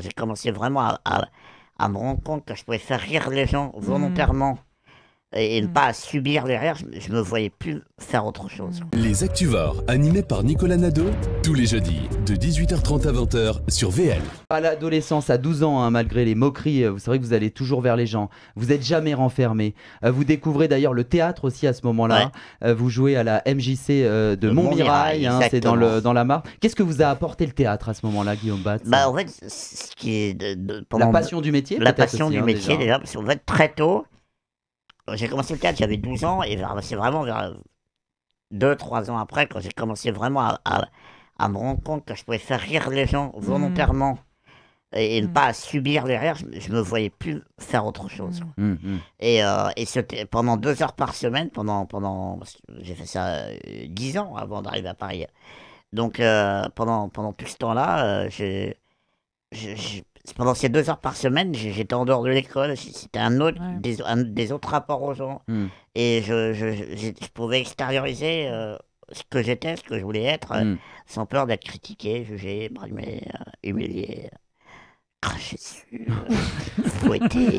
j'ai commencé vraiment à, me rendre compte que je pouvais faire rire les gens hmm. volontairement et, ne mm. pas subir derrière, je, ne me voyais plus faire autre chose. Mm. Les Actuvores, animés par Nicolas Nadeau, tous les jeudis, de 18h30 à 20h sur VL. À l'adolescence, à 12 ans, hein, malgré les moqueries, euh, vous savez que vous allez toujours vers les gens. Vous n'êtes jamais renfermé. Euh, vous découvrez d'ailleurs le théâtre aussi à ce moment-là. Euh, vous jouez à la MJC de, Montmirail, hein, c'est dans, le, dans la marque. Qu'est-ce que vous a apporté le théâtre à ce moment-là, Guillaume Batz bah, en fait, ce qui est. De, la passion du métier La passion du hein, métier, déjà. déjà, parce qu'en fait, très tôt, j'ai commencé le théâtre, j'avais 12 ans, et c'est vraiment vers 2-3 ans après, quand j'ai commencé vraiment à, me rendre compte que je pouvais faire rire les gens mmh. volontairement. Et, ne mmh. pas subir les rires, je ne me voyais plus faire autre chose. Mmh. Et, euh, et pendant 2 heures par semaine, pendant, pendant j'ai fait ça 10 euh, ans avant d'arriver à Paris. Donc euh, pendant, pendant tout ce temps-là, euh, j'ai pendant ces deux heures par semaine, j'étais en dehors de l'école. C'était un autre, des, des, autres rapports aux gens. Hmm. Et je, je, pouvais extérioriser euh, ce que j'étais, ce que je voulais être, hmm. euh, sans peur d'être critiqué, jugé, brimé, euh, humilié, craché dessus, fouetté.